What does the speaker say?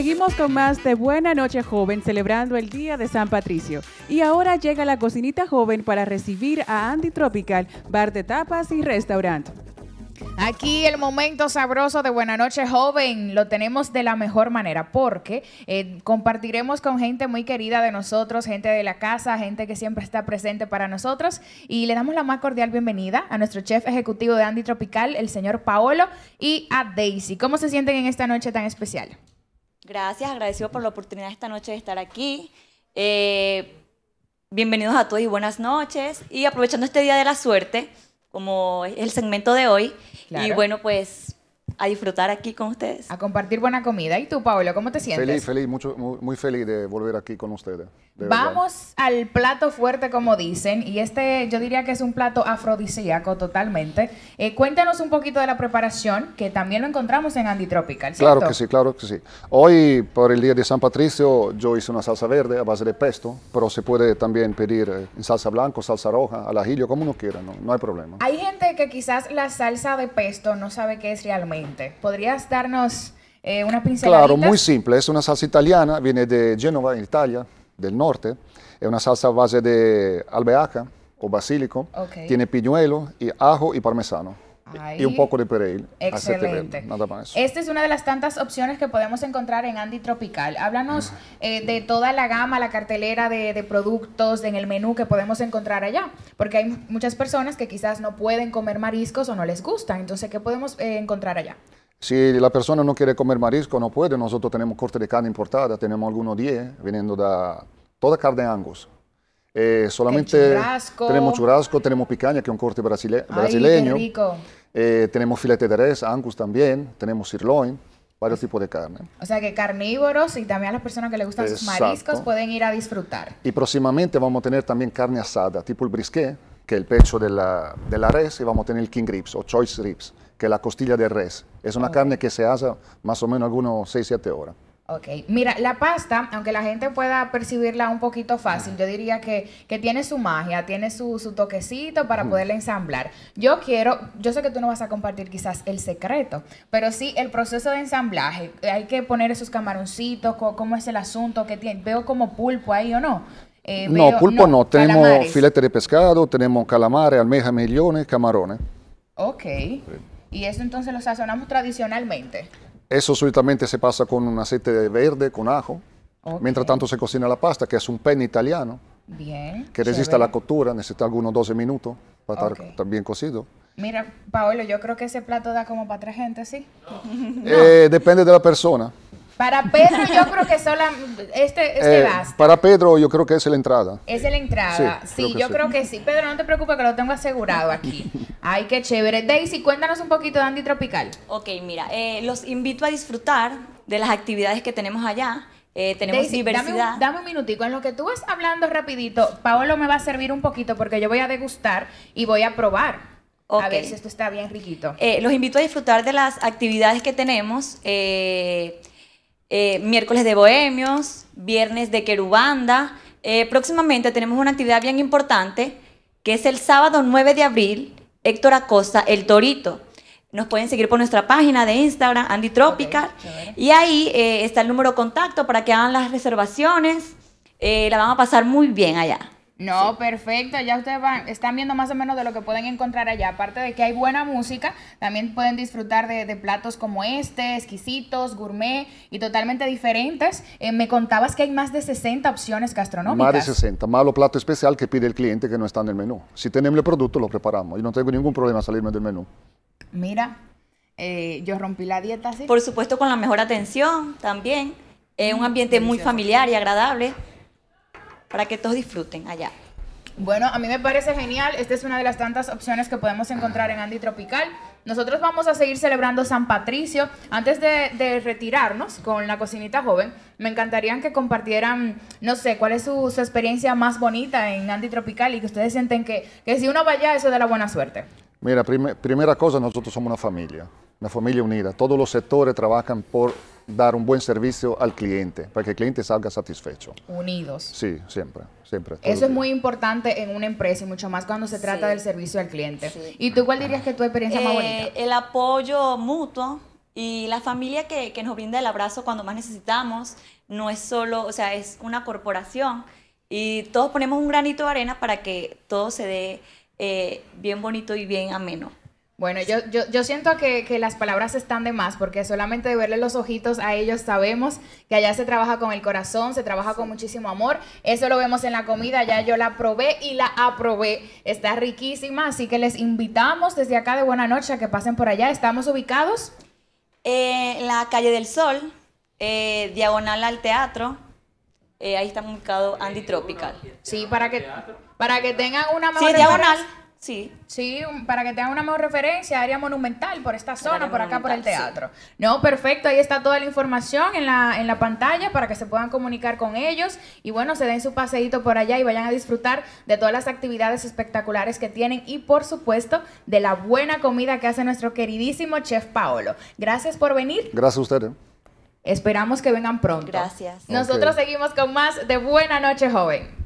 Seguimos con más de Buena Noche Joven celebrando el Día de San Patricio. Y ahora llega la cocinita joven para recibir a Andy Tropical, bar de tapas y restaurante. Aquí el momento sabroso de Buena Noche joven lo tenemos de la mejor manera porque eh, compartiremos con gente muy querida de nosotros, gente de la casa, gente que siempre está presente para nosotros y le damos la más cordial bienvenida a nuestro chef ejecutivo de Andy Tropical, el señor Paolo y a Daisy. ¿Cómo se sienten en esta noche tan especial? Gracias, agradecido por la oportunidad esta noche de estar aquí. Eh, bienvenidos a todos y buenas noches. Y aprovechando este día de la suerte, como es el segmento de hoy, y bueno, pues a disfrutar aquí con ustedes. A compartir buena comida. ¿Y tú, Pablo, cómo te sientes? Feliz, feliz, mucho, muy, feliz de volver aquí con ustedes. Vamos al plato fuerte, como dicen, y este yo diría que es un plato afrodisíaco totalmente. Eh, cuéntanos un poquito de la preparación, que también lo encontramos en Anditropical, Claro que sí, claro que sí. Hoy, por el Día de San Patricio, yo hice una salsa verde a base de pesto, pero se puede también pedir eh, en salsa blanca, salsa roja, al ajillo, como uno quiera, no, no hay problema. Hay gente que quizás la salsa de pesto no sabe qué es realmente. ¿Podrías darnos eh, una pincelada? Claro, muy simple. Es una salsa italiana, viene de Génova, en Italia, del norte. Es una salsa a base de albeaca o basílico. Tiene piñuelo, y ajo y parmesano. Y un poco de perejil. Excelente. Nada más. Esta es una de las tantas opciones que podemos encontrar en Andy Tropical. Háblanos ah. eh, de toda la gama, la cartelera de, productos, en el menú que podemos encontrar allá. Porque hay muchas personas que quizás no pueden comer mariscos o no les gustan. Entonces, ¿qué podemos eh, encontrar allá? Si la persona no quiere comer marisco, no puede. Nosotros tenemos corte de carne importada, tenemos algunos 10 viniendo de toda carne angus. Eh, solamente tenemos churrasco, tenemos picaña, que es un corte brasileño. Qué rico. Eh, tenemos filete de res, angus también, tenemos sirloin, varios tipos de carne. O sea que carnívoros y también a las personas que les gustan sus mariscos pueden ir a disfrutar. Y próximamente vamos a tener también carne asada, tipo el brisket, que es el pecho de la, de la res, y vamos a tener el king ribs o choice ribs, que es la costilla de res. Es una carne que se asa más o menos algunos 6-7 horas. Ok, mira, la pasta, aunque la gente pueda percibirla un poquito fácil, yo diría que, tiene su magia, tiene su, toquecito para poderla ensamblar. Yo quiero, yo sé que tú no vas a compartir quizás el secreto, pero sí el proceso de ensamblaje. Hay que poner esos camaroncitos, cómo es el asunto que tiene. Veo como pulpo ahí o no. Eh, no, pulpo no, tenemos filete de pescado, tenemos calamares, almejas, millones, camarones. Ok. Y eso entonces lo sazonamos tradicionalmente. Eso solitamente se pasa con un aceite verde, con ajo. Mientras tanto se cocina la pasta, que es un pen italiano. Bien. Que resista la coctura, necesita algunos 12 minutos para estar bien cocido. Mira, Paolo, yo creo que ese plato da como para tres gente, ¿sí? Eh, depende de la persona. Para Pedro yo creo que este, este eh, Para Pedro yo creo que es la entrada. Es la entrada, sí, yo creo que sí. Pedro, no te preocupes que lo tengo asegurado aquí. Ay, qué chévere. Daisy, cuéntanos un poquito de Andy Tropical. Ok, mira, eh, los invito a disfrutar de las actividades que tenemos allá. Eh, tenemos diversidad. Dame un, dame un, minutico. En lo que tú estás hablando rapidito, Paolo me va a servir un poquito porque yo voy a degustar y voy a probar. A ver si esto está bien riquito. los invito a disfrutar de las actividades que tenemos. Eh, miércoles de Bohemios, viernes de Querubanda. Eh, próximamente tenemos una actividad bien importante que es el sábado 9 de abril, Héctor Acosta, El Torito. Nos pueden seguir por nuestra página de Instagram, Andy y ahí eh, está el número de contacto para que hagan las reservaciones. la vamos a pasar muy bien allá. No, perfecto. Ya ustedes van, están viendo más o menos de lo que pueden encontrar allá. Aparte de que hay buena música, también pueden disfrutar de, platos como este, exquisitos, gourmet y totalmente diferentes. Eh, me contabas que hay más de 60 opciones gastronómicas. Más de 60. Más lo plato especial que pide el cliente que no está en el menú. Si tenemos el producto, lo preparamos. Y no tengo ningún problema salirme del menú. Mira, eh, yo rompí la dieta así. Por supuesto, con la mejor atención también. Es un ambiente muy familiar y agradable para que todos disfruten allá. Bueno, a mí me parece genial. Esta es una de las tantas opciones que podemos encontrar en Andy Tropical. Nosotros vamos a seguir celebrando San Patricio. Antes de, retirarnos con la cocinita joven, me encantaría que compartieran, no sé, cuál es su, experiencia más bonita en Andy Tropical y que ustedes sienten que, que si uno va allá, eso da la buena suerte. Mira, primera cosa, nosotros somos una familia, una familia unida. Todos los sectores trabajan por dar un buen servicio al cliente, para que el cliente salga satisfecho. Unidos. Sí, siempre, siempre. Eso es muy importante en una empresa y mucho más cuando se trata del servicio al cliente. ¿Y tú cuál dirías que tu experiencia más bonita? Eh, el apoyo mutuo y la familia que, que, nos brinda el abrazo cuando más necesitamos. No es solo, o sea, es una corporación y todos ponemos un granito de arena para que todo se dé eh, bien bonito y bien ameno. Bueno, yo, yo, siento que, las palabras están de más, porque solamente de verle los ojitos a ellos sabemos que allá se trabaja con el corazón, se trabaja con muchísimo amor. Eso lo vemos en la comida, ya yo la probé y la aprobé. Está riquísima, así que les invitamos desde acá de Buena Noche a que pasen por allá. ¿Estamos ubicados? Eh, en la calle del Sol, eh, diagonal al teatro, eh, ahí está un mercado Tropical. Sí, para que, para que tengan una mejor sí, diagonal. Sí. Sí, para que tengan una mejor referencia, área monumental por esta zona, por acá, por el teatro. No, perfecto, ahí está toda la información en la, en la pantalla para que se puedan comunicar con ellos y bueno, se den su paseíto por allá y vayan a disfrutar de todas las actividades espectaculares que tienen y por supuesto de la buena comida que hace nuestro queridísimo chef Paolo. Gracias por venir. Gracias a ustedes. Esperamos que vengan pronto. Gracias. Nosotros seguimos con más de Buena Noche Joven.